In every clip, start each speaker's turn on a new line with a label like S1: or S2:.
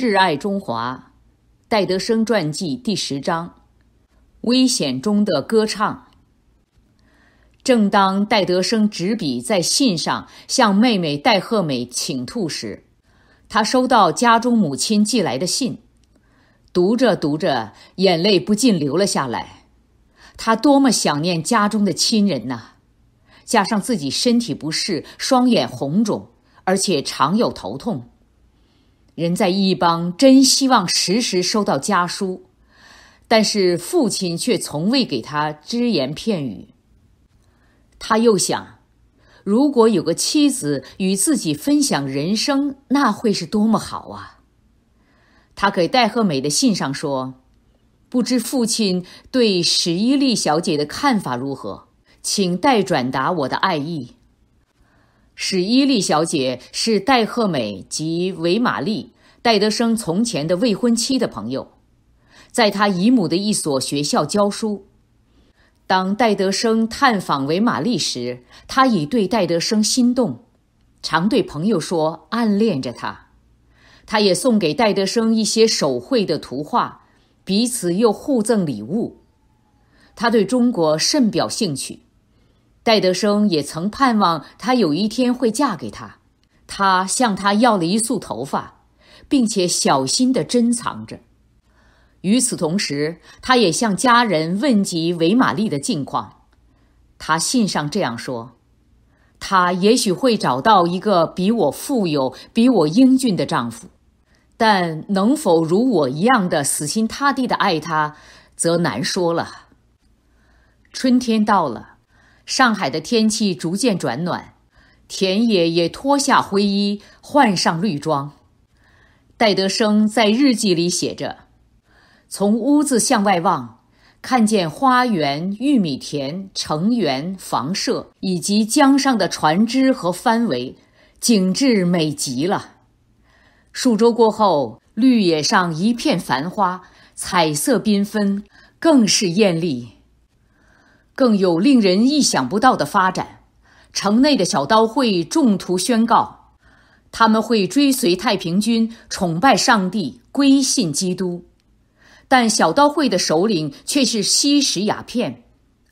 S1: 挚爱中华，戴德生传记第十章：危险中的歌唱。正当戴德生执笔在信上向妹妹戴赫美请吐时，他收到家中母亲寄来的信，读着读着，眼泪不禁流了下来。他多么想念家中的亲人呐！加上自己身体不适，双眼红肿，而且常有头痛。人在异邦，真希望时时收到家书，但是父亲却从未给他只言片语。他又想，如果有个妻子与自己分享人生，那会是多么好啊！他给戴赫美的信上说：“不知父亲对史伊利小姐的看法如何，请代转达我的爱意。”史伊利小姐是戴赫美及韦玛丽、戴德生从前的未婚妻的朋友，在她姨母的一所学校教书。当戴德生探访韦玛丽时，她已对戴德生心动，常对朋友说暗恋着他。她也送给戴德生一些手绘的图画，彼此又互赠礼物。她对中国甚表兴趣。戴德生也曾盼望她有一天会嫁给他。他向她要了一束头发，并且小心的珍藏着。与此同时，他也向家人问及韦玛丽的近况。他信上这样说：“她也许会找到一个比我富有、比我英俊的丈夫，但能否如我一样的死心塌地的爱他，则难说了。”春天到了。上海的天气逐渐转暖，田野也脱下灰衣，换上绿装。戴德生在日记里写着：“从屋子向外望，看见花园、玉米田、城垣、房舍以及江上的船只和帆桅，景致美极了。”数周过后，绿野上一片繁花，彩色缤纷，更是艳丽。更有令人意想不到的发展，城内的小刀会中途宣告，他们会追随太平军，崇拜上帝，归信基督。但小刀会的首领却是吸食鸦片，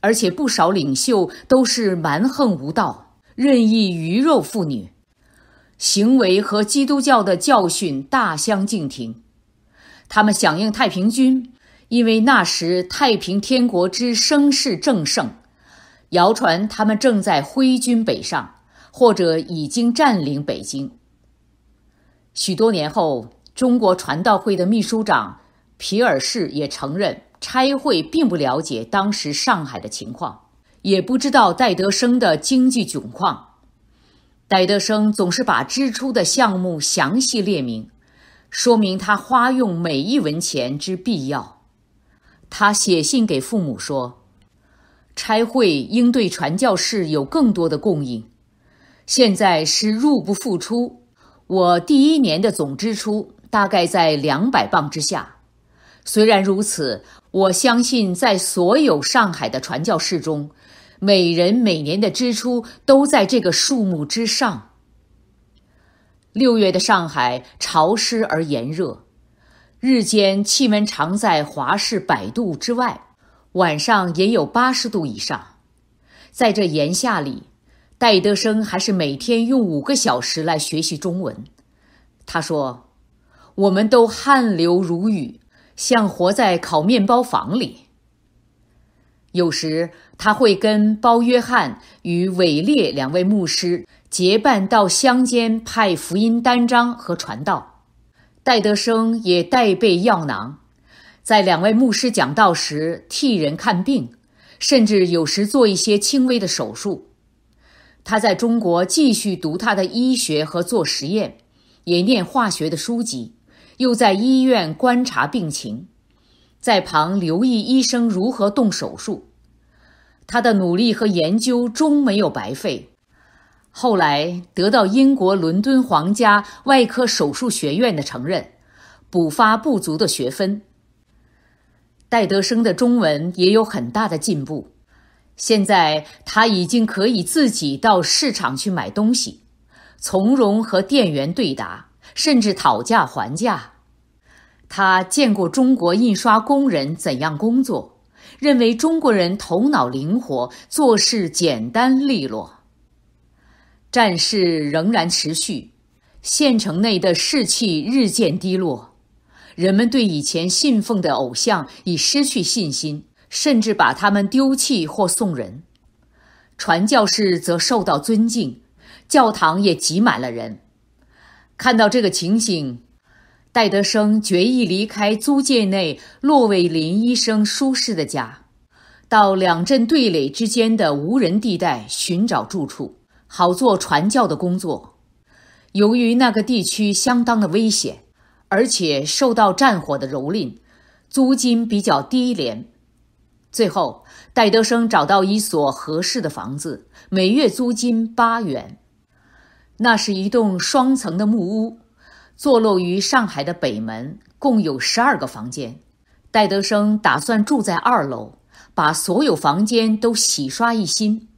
S1: 而且不少领袖都是蛮横无道、任意鱼肉妇女，行为和基督教的教训大相径庭。他们响应太平军。因为那时太平天国之声势正盛，谣传他们正在挥军北上，或者已经占领北京。许多年后，中国传道会的秘书长皮尔士也承认，差会并不了解当时上海的情况，也不知道戴德生的经济窘况。戴德生总是把支出的项目详细列明，说明他花用每一文钱之必要。他写信给父母说：“差会应对传教士有更多的供应，现在是入不敷出。我第一年的总支出大概在两百磅之下。虽然如此，我相信在所有上海的传教士中，每人每年的支出都在这个数目之上。”六月的上海潮湿而炎热。日间气温常在华氏百度之外，晚上也有八十度以上。在这炎夏里，戴德生还是每天用五个小时来学习中文。他说：“我们都汗流如雨，像活在烤面包房里。”有时他会跟包约翰与韦烈两位牧师结伴到乡间派福音单张和传道。戴德生也带备药囊，在两位牧师讲道时替人看病，甚至有时做一些轻微的手术。他在中国继续读他的医学和做实验，也念化学的书籍，又在医院观察病情，在旁留意医生如何动手术。他的努力和研究终没有白费。后来得到英国伦敦皇家外科手术学院的承认，补发不足的学分。戴德生的中文也有很大的进步，现在他已经可以自己到市场去买东西，从容和店员对答，甚至讨价还价。他见过中国印刷工人怎样工作，认为中国人头脑灵活，做事简单利落。战事仍然持续，县城内的士气日渐低落，人们对以前信奉的偶像已失去信心，甚至把他们丢弃或送人。传教士则受到尊敬，教堂也挤满了人。看到这个情形，戴德生决意离开租界内洛伟林医生舒适的家，到两镇对垒之间的无人地带寻找住处。好做传教的工作，由于那个地区相当的危险，而且受到战火的蹂躏，租金比较低廉。最后，戴德生找到一所合适的房子，每月租金八元。那是一栋双层的木屋，坐落于上海的北门，共有十二个房间。戴德生打算住在二楼，把所有房间都洗刷一新。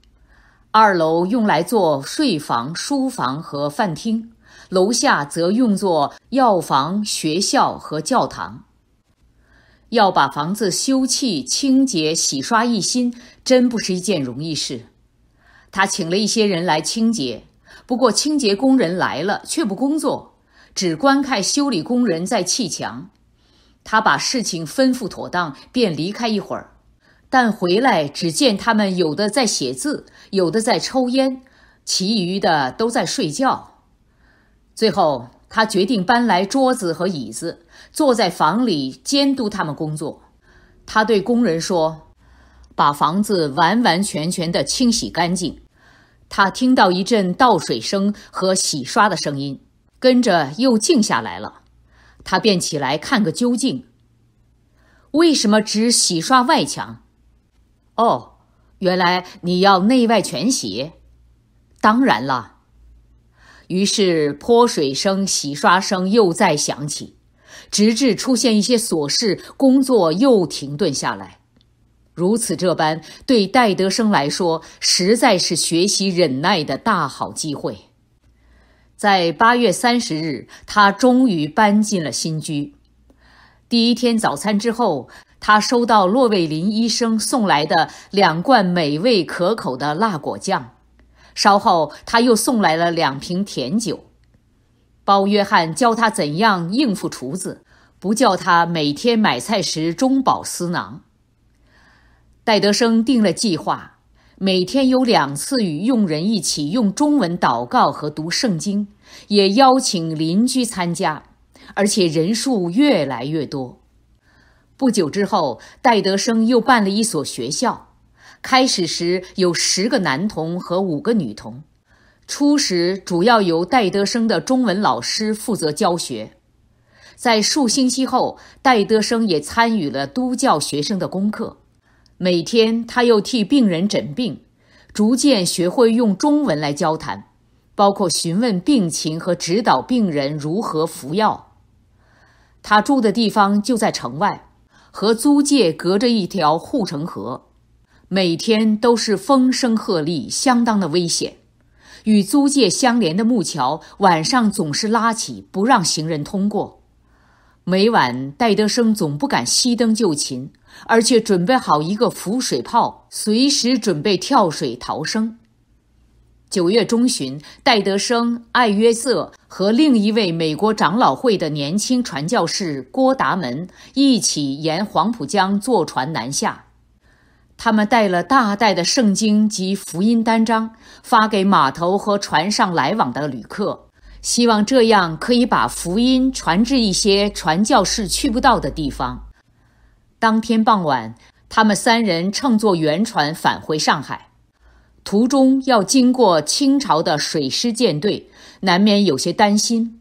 S1: 二楼用来做睡房、书房和饭厅，楼下则用作药房、学校和教堂。要把房子修葺、清洁、洗刷一新，真不是一件容易事。他请了一些人来清洁，不过清洁工人来了却不工作，只观看修理工人在砌墙。他把事情吩咐妥当，便离开一会儿。但回来只见他们有的在写字，有的在抽烟，其余的都在睡觉。最后，他决定搬来桌子和椅子，坐在房里监督他们工作。他对工人说：“把房子完完全全的清洗干净。”他听到一阵倒水声和洗刷的声音，跟着又静下来了。他便起来看个究竟：为什么只洗刷外墙？哦，原来你要内外全洗，当然了。于是泼水声、洗刷声又再响起，直至出现一些琐事，工作又停顿下来。如此这般，对戴德生来说，实在是学习忍耐的大好机会。在八月三十日，他终于搬进了新居。第一天早餐之后。他收到洛卫林医生送来的两罐美味可口的辣果酱，稍后他又送来了两瓶甜酒。包约翰教他怎样应付厨子，不叫他每天买菜时中饱私囊。戴德生定了计划，每天有两次与佣人一起用中文祷告和读圣经，也邀请邻居参加，而且人数越来越多。不久之后，戴德生又办了一所学校。开始时有十个男童和五个女童，初时主要由戴德生的中文老师负责教学。在数星期后，戴德生也参与了督教学生的功课。每天，他又替病人诊病，逐渐学会用中文来交谈，包括询问病情和指导病人如何服药。他住的地方就在城外。和租界隔着一条护城河，每天都是风声鹤唳，相当的危险。与租界相连的木桥晚上总是拉起，不让行人通过。每晚戴德生总不敢熄灯就寝，而且准备好一个浮水泡，随时准备跳水逃生。九月中旬，戴德生、艾约瑟和另一位美国长老会的年轻传教士郭达门一起沿黄浦江坐船南下。他们带了大袋的圣经及福音单张，发给码头和船上来往的旅客，希望这样可以把福音传至一些传教士去不到的地方。当天傍晚，他们三人乘坐圆船返回上海。途中要经过清朝的水师舰队，难免有些担心，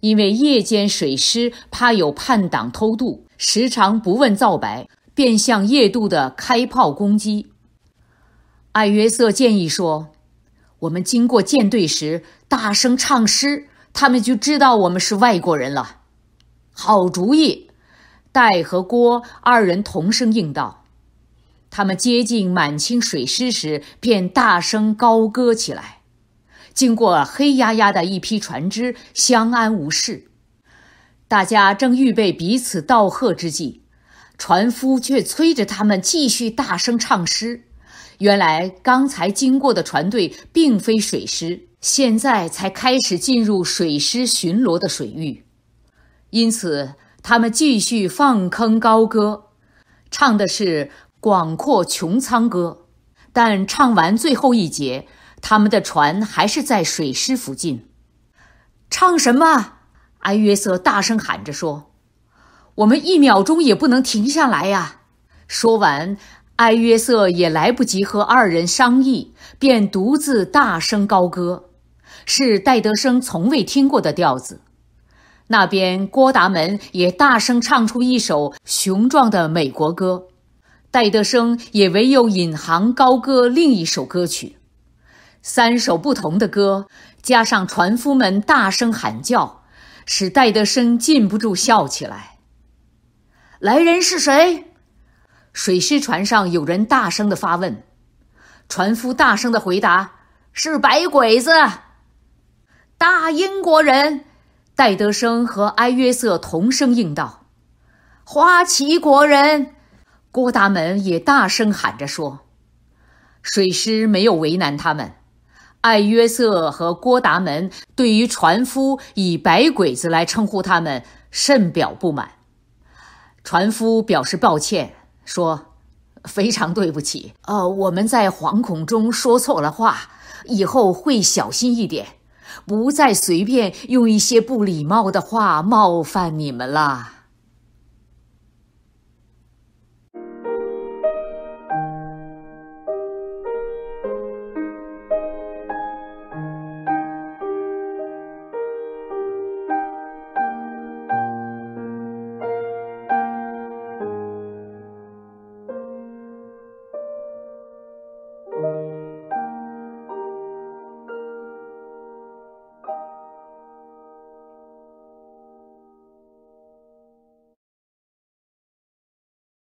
S1: 因为夜间水师怕有叛党偷渡，时常不问皂白便向夜渡的开炮攻击。艾约瑟建议说：“我们经过舰队时，大声唱诗，他们就知道我们是外国人了。”好主意！戴和郭二人同声应道。他们接近满清水师时，便大声高歌起来。经过黑压压的一批船只，相安无事。大家正预备彼此道贺之际，船夫却催着他们继续大声唱诗。原来刚才经过的船队并非水师，现在才开始进入水师巡逻的水域，因此他们继续放坑高歌，唱的是。广阔穹苍歌，但唱完最后一节，他们的船还是在水师附近。唱什么？埃约瑟大声喊着说：“我们一秒钟也不能停下来呀！”说完，埃约瑟也来不及和二人商议，便独自大声高歌，是戴德生从未听过的调子。那边郭达门也大声唱出一首雄壮的美国歌。戴德生也唯有引吭高歌另一首歌曲，三首不同的歌，加上船夫们大声喊叫，使戴德生禁不住笑起来。来人是谁？水师船上有人大声的发问。船夫大声的回答：“是白鬼子，大英国人。”戴德生和埃约瑟同声应道：“花旗国人。”郭达门也大声喊着说：“水师没有为难他们。艾约瑟和郭达门对于船夫以‘白鬼子’来称呼他们，甚表不满。船夫表示抱歉，说：‘非常对不起，呃，我们在惶恐中说错了话，以后会小心一点，不再随便用一些不礼貌的话冒犯你们了。’”